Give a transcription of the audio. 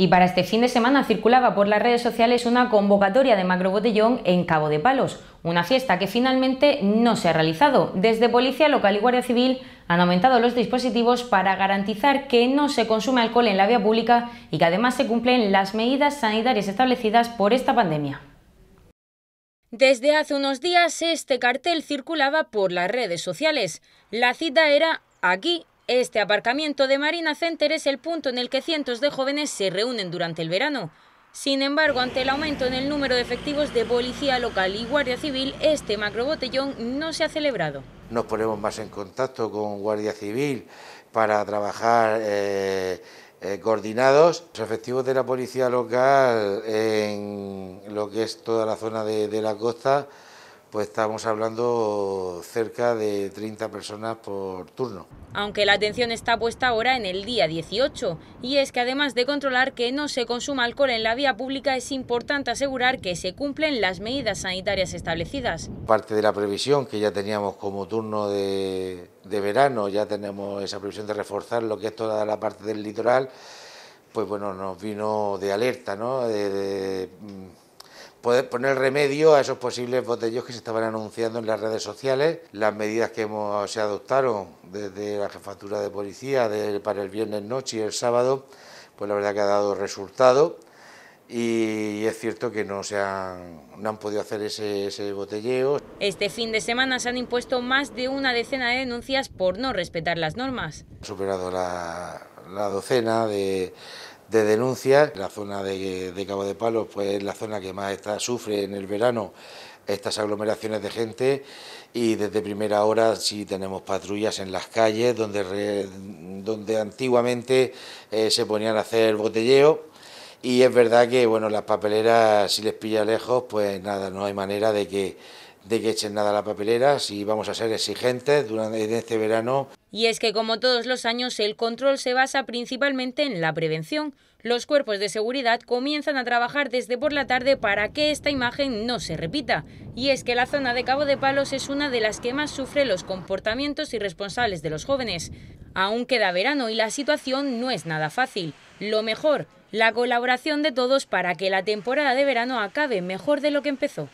Y para este fin de semana circulaba por las redes sociales una convocatoria de botellón en Cabo de Palos, una fiesta que finalmente no se ha realizado. Desde Policía Local y Guardia Civil han aumentado los dispositivos para garantizar que no se consume alcohol en la vía pública y que además se cumplen las medidas sanitarias establecidas por esta pandemia. Desde hace unos días este cartel circulaba por las redes sociales. La cita era aquí, este aparcamiento de Marina Center es el punto en el que cientos de jóvenes se reúnen durante el verano. Sin embargo, ante el aumento en el número de efectivos de policía local y guardia civil, este macrobotellón no se ha celebrado. Nos ponemos más en contacto con guardia civil para trabajar eh, eh, coordinados. Los efectivos de la policía local en lo que es toda la zona de la costa, pues estamos hablando cerca de 30 personas por turno aunque la atención está puesta ahora en el día 18, y es que además de controlar que no se consuma alcohol en la vía pública, es importante asegurar que se cumplen las medidas sanitarias establecidas. Parte de la previsión que ya teníamos como turno de, verano, ya tenemos esa previsión de reforzar lo que es toda la parte del litoral, pues bueno, nos vino de alerta, ¿no? poder poner remedio a esos posibles botellos que se estaban anunciando en las redes sociales. Las medidas que hemos, se adoptaron desde la jefatura de policía para el viernes noche y el sábado, pues la verdad que ha dado resultado y es cierto que no, se han, no han podido hacer ese, botelleo. Este fin de semana se han impuesto más de una decena de denuncias por no respetar las normas. Ha superado la, la docena de, de denuncias. La zona de, Cabo de Palos pues, es la zona que más está, sufre en el verano estas aglomeraciones de gente y desde primera hora sí tenemos patrullas en las calles donde, donde antiguamente eh, se ponían a hacer botelleo y es verdad que bueno las papeleras si les pilla lejos pues nada no hay manera de que de que echen nada a la papelera si vamos a ser exigentes durante este verano y es que, como todos los años, el control se basa principalmente en la prevención. Los cuerpos de seguridad comienzan a trabajar desde por la tarde para que esta imagen no se repita. Y es que la zona de Cabo de Palos es una de las que más sufre los comportamientos irresponsables de los jóvenes. Aún queda verano y la situación no es nada fácil. Lo mejor, la colaboración de todos para que la temporada de verano acabe mejor de lo que empezó.